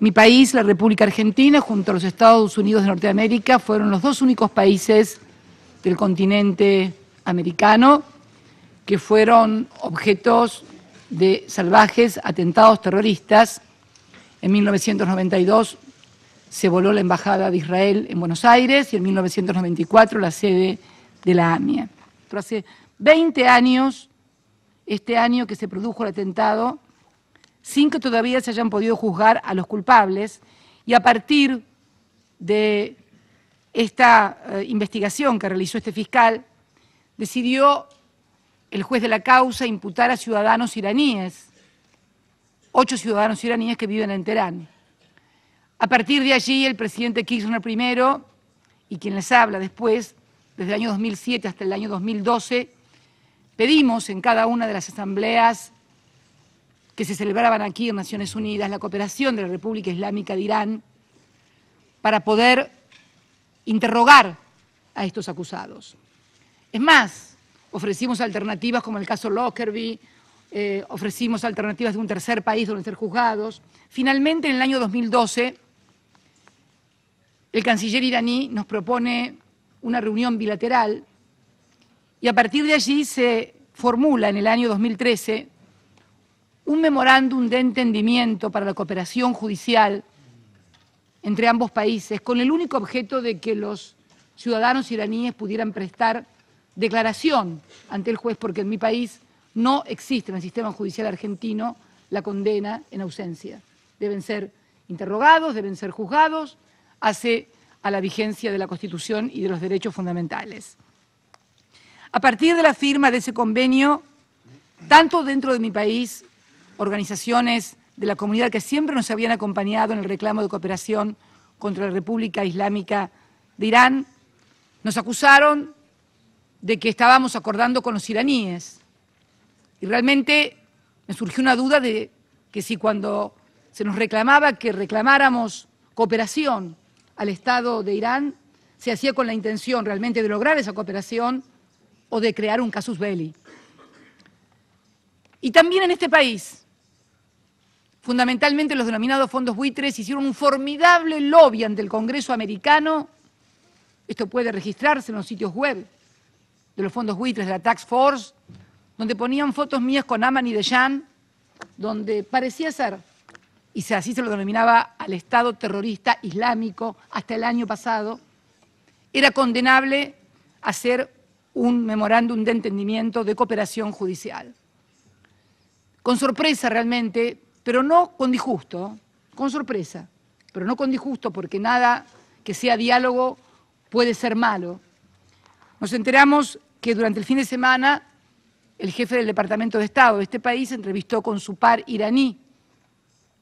Mi país, la República Argentina, junto a los Estados Unidos de Norteamérica, fueron los dos únicos países del continente americano que fueron objetos de salvajes atentados terroristas. En 1992 se voló la Embajada de Israel en Buenos Aires y en 1994 la sede de la AMIA. Pero hace 20 años, este año que se produjo el atentado sin que todavía se hayan podido juzgar a los culpables y a partir de esta eh, investigación que realizó este fiscal, decidió el juez de la causa imputar a ciudadanos iraníes, ocho ciudadanos iraníes que viven en Teherán. A partir de allí, el presidente Kirchner primero y quien les habla después, desde el año 2007 hasta el año 2012, pedimos en cada una de las asambleas que se celebraban aquí en Naciones Unidas, la cooperación de la República Islámica de Irán, para poder interrogar a estos acusados. Es más, ofrecimos alternativas como el caso Lockerbie, eh, ofrecimos alternativas de un tercer país donde ser juzgados. Finalmente, en el año 2012, el canciller iraní nos propone una reunión bilateral y a partir de allí se formula en el año 2013 un memorándum de entendimiento para la cooperación judicial entre ambos países, con el único objeto de que los ciudadanos iraníes pudieran prestar declaración ante el juez, porque en mi país no existe en el sistema judicial argentino la condena en ausencia. Deben ser interrogados, deben ser juzgados, hace a la vigencia de la Constitución y de los derechos fundamentales. A partir de la firma de ese convenio, tanto dentro de mi país organizaciones de la comunidad que siempre nos habían acompañado en el reclamo de cooperación contra la República Islámica de Irán, nos acusaron de que estábamos acordando con los iraníes. Y realmente me surgió una duda de que si cuando se nos reclamaba que reclamáramos cooperación al Estado de Irán, se hacía con la intención realmente de lograr esa cooperación o de crear un casus belli. Y también en este país fundamentalmente los denominados fondos buitres, hicieron un formidable lobby ante el Congreso americano. Esto puede registrarse en los sitios web de los fondos buitres, de la Tax Force, donde ponían fotos mías con Aman y Dejan, donde parecía ser, y así se lo denominaba al Estado terrorista islámico hasta el año pasado, era condenable hacer un memorándum de entendimiento de cooperación judicial. Con sorpresa realmente pero no con disgusto, con sorpresa, pero no con disgusto, porque nada que sea diálogo puede ser malo. Nos enteramos que durante el fin de semana el jefe del Departamento de Estado de este país entrevistó con su par iraní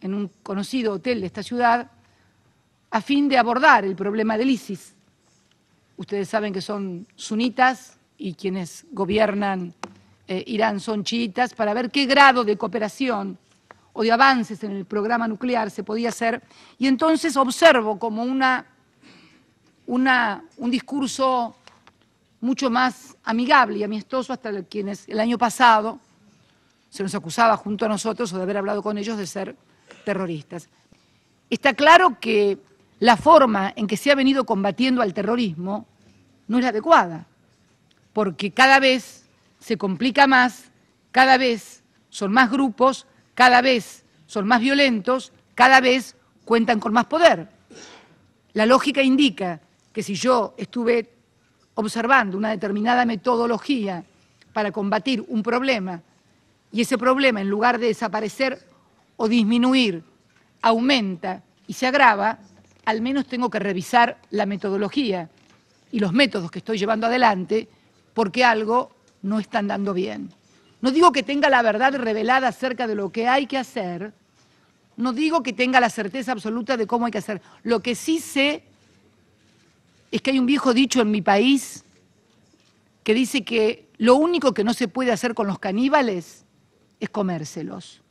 en un conocido hotel de esta ciudad a fin de abordar el problema del ISIS. Ustedes saben que son sunitas y quienes gobiernan eh, Irán son chiitas, para ver qué grado de cooperación o de avances en el programa nuclear se podía hacer, y entonces observo como una, una, un discurso mucho más amigable y amistoso hasta quienes el año pasado se nos acusaba junto a nosotros o de haber hablado con ellos de ser terroristas. Está claro que la forma en que se ha venido combatiendo al terrorismo no es adecuada, porque cada vez se complica más, cada vez son más grupos cada vez son más violentos, cada vez cuentan con más poder. La lógica indica que si yo estuve observando una determinada metodología para combatir un problema y ese problema en lugar de desaparecer o disminuir aumenta y se agrava, al menos tengo que revisar la metodología y los métodos que estoy llevando adelante porque algo no está andando bien. No digo que tenga la verdad revelada acerca de lo que hay que hacer, no digo que tenga la certeza absoluta de cómo hay que hacer. Lo que sí sé es que hay un viejo dicho en mi país que dice que lo único que no se puede hacer con los caníbales es comérselos.